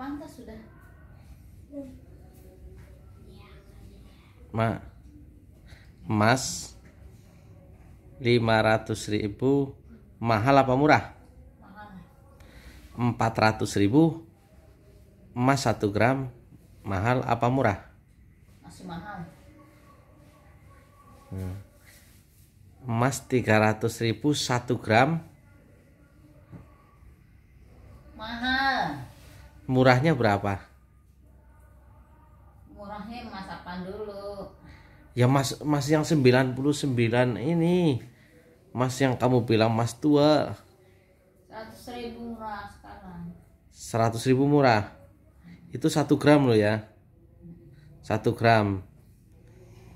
pantas sudah Ma Emas 500 ribu mahal apa murah? Mahal ratus ribu emas 1 gram mahal apa murah? Masih mahal hmm. Emas Emas 300 ribu 1 gram mahal Murahnya berapa? Murahnya mas apa dulu? Ya mas mas yang 99 ini. Mas yang kamu bilang mas tua. 100 ribu murah sekarang. 100 ribu murah? Itu 1 gram loh ya? 1 gram.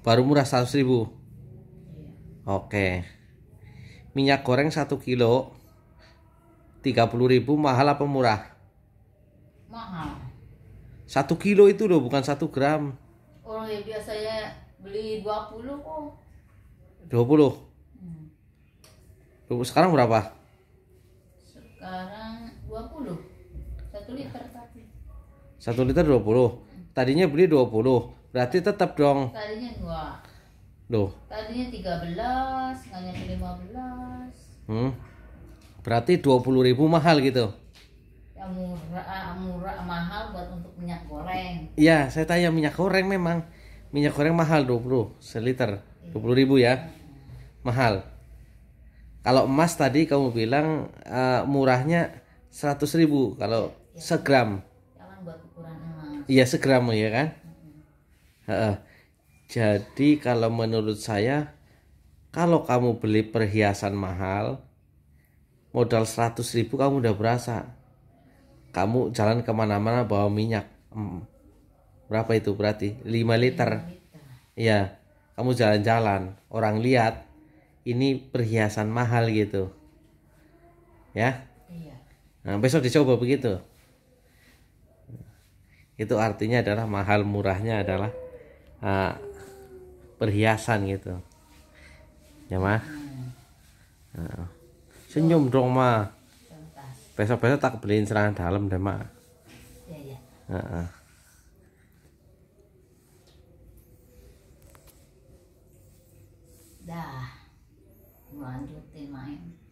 Baru murah 100 ribu? Iya. Oke. Minyak goreng 1 kilo. 30 ribu mahal apa murah? Mahal. Satu kilo itu loh, bukan satu gram. Orang yang biasanya beli 20 kok. 20? Hmm. Sekarang berapa? Sekarang 20. Satu liter tapi. Satu liter 20? Tadinya beli 20, berarti tetap dong. Tadinya dua. Loh. Tadinya 13, hanya 15. Hmm. Berarti puluh ribu mahal gitu murah, eh, murah mahal buat untuk minyak goreng. Iya, saya tanya minyak goreng memang minyak goreng mahal 20 seliter. Iya. dua puluh ribu ya. Mahal. Kalau emas tadi kamu bilang uh, murahnya 100 ribu kalau ya, segram. buat Iya, segram ya kan? Uh uh, jadi kalau menurut saya kalau kamu beli perhiasan mahal modal 100 ribu kamu udah berasa kamu jalan kemana-mana bawa minyak hmm. berapa itu berarti 5 liter iya kamu jalan-jalan orang lihat ini perhiasan mahal gitu ya iya. nah besok dicoba begitu itu artinya adalah mahal murahnya adalah uh, perhiasan gitu ya mah mm. uh, senyum dong mah besok-besok tak beliin serangan dalam deh mak ya, ya. Uh -uh. dah lanjutin main